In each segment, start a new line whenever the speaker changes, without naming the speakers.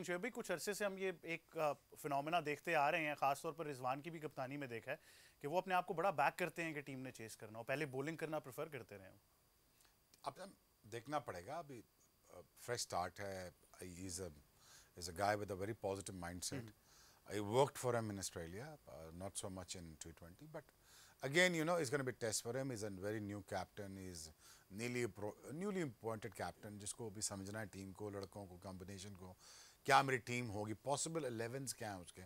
भी कुछ अरसे से हम ये एक फिनोमेना देखते आ रहे हैं खासतौर पर रिजवान की भी कप्तानी में देखा है कि वो अपने आप को बड़ा बैक करते हैं कि टीम ने चेस करना और पहले बॉलिंग करना प्रेफर करते रहे अब तो देखना पड़ेगा अभी फ्रेश स्टार्ट है is is hmm. A guy with a very positive mindset I worked for him in Australia not so much in T twenty but again, you know, it's going to be test for him. He's a very new captain. is newly newly appointed captain. jisko bhi samajhna hai team ko ladkon ko combination ko kya meri team hogi possible 11s kya hai uske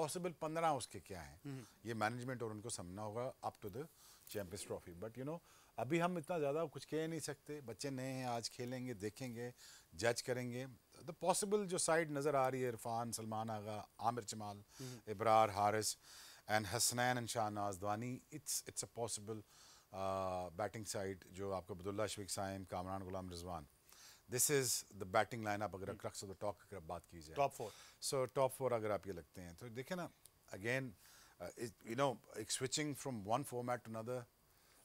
possible 15 uske kya hai ye management aur unko समझना hoga up to the champions trophy but you know अभी हम इतना ज़्यादा कुछ कह नहीं सकते बच्चे नए हैं आज खेलेंगे देखेंगे जज करेंगे द पॉसिबल जो साइड नज़र आ रही है Irfan Salman Agha Aamir Jamal Ibrar Haris and Hasnain and Shah Dahani it's it's a possible batting side जो आपका Abdullah Shafique Saim Kamran Ghulam Rizwan this is the batting line आप अगर hmm. रख सकते टॉक अगर बात की जाए top four so top four अगर आप ये लगते हैं तो देखें ना अगेन यू नो एक switching from one format to another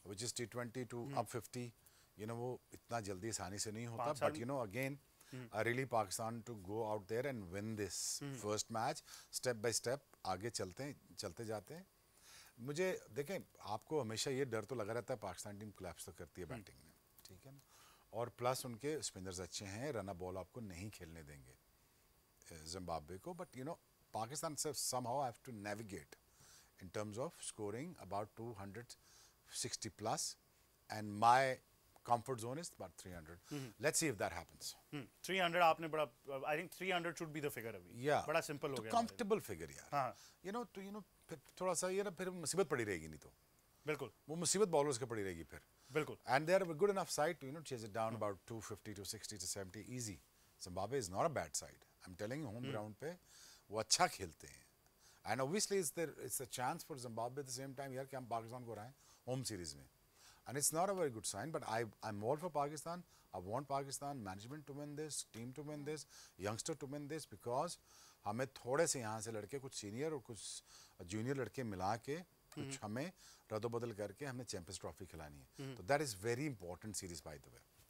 which is T twenty to up fifty you know वो इतना जल्दी आसानी से नहीं होता but you know again mm. I really Pakistan to go out there and win this mm. first match. Step by step आगे चलते हैं चलते जाते हैं मुझे देखें आपको हमेशा ये डर तो लगा रहता है पाकिस्तान टीम क्लैप्स तो करती है बैटिंग mm-hmm. में ठीक है ना और प्लस उनके स्पिनर्स अच्छे हैं रन बॉल आपको नहीं खेलने देंगे जिम्बाब्वे को बट यू नो पाकिस्तान से somehow have to navigate in terms of scoring about two hundred sixty plus and my comfort zone is about 300. Mm. -hmm. Let's see if that happens. Mm. -hmm. 300 आपने बड़ा I think 300 should be the figure abhi Yeah. bada simple ho gaya comfortable figure यार. हाँ. You know to you know फिर थोड़ा सा ये ना फिर मुसीबत पड़ी रहेगी नहीं तो. बिल्कुल. वो मुसीबत बॉलर्स के पड़ी रहेगी फिर. बिल्कुल. And they are a good enough side to you know chase it down -hmm. about 250 to 60 to 70 easy. Zimbabwe is not a bad side. I'm telling you home -hmm. ground pe wo acha khelte hain And obviously is there it's a chance for Zimbabwe at the same time यार कि हम पाकिस्तान को हराएं home series mein And it's not a very good sign, but I, I'm all for Pakistan. I want Pakistan management to win this, team to win this, youngster to win this because हमें थोड़े से यहाँ से लड़के कुछ senior और कुछ junior लड़के मिला के कुछ हमें रदोबदल करके हमें चैंपियंस ट्रॉफी खिलानी है तो that is very important series by the way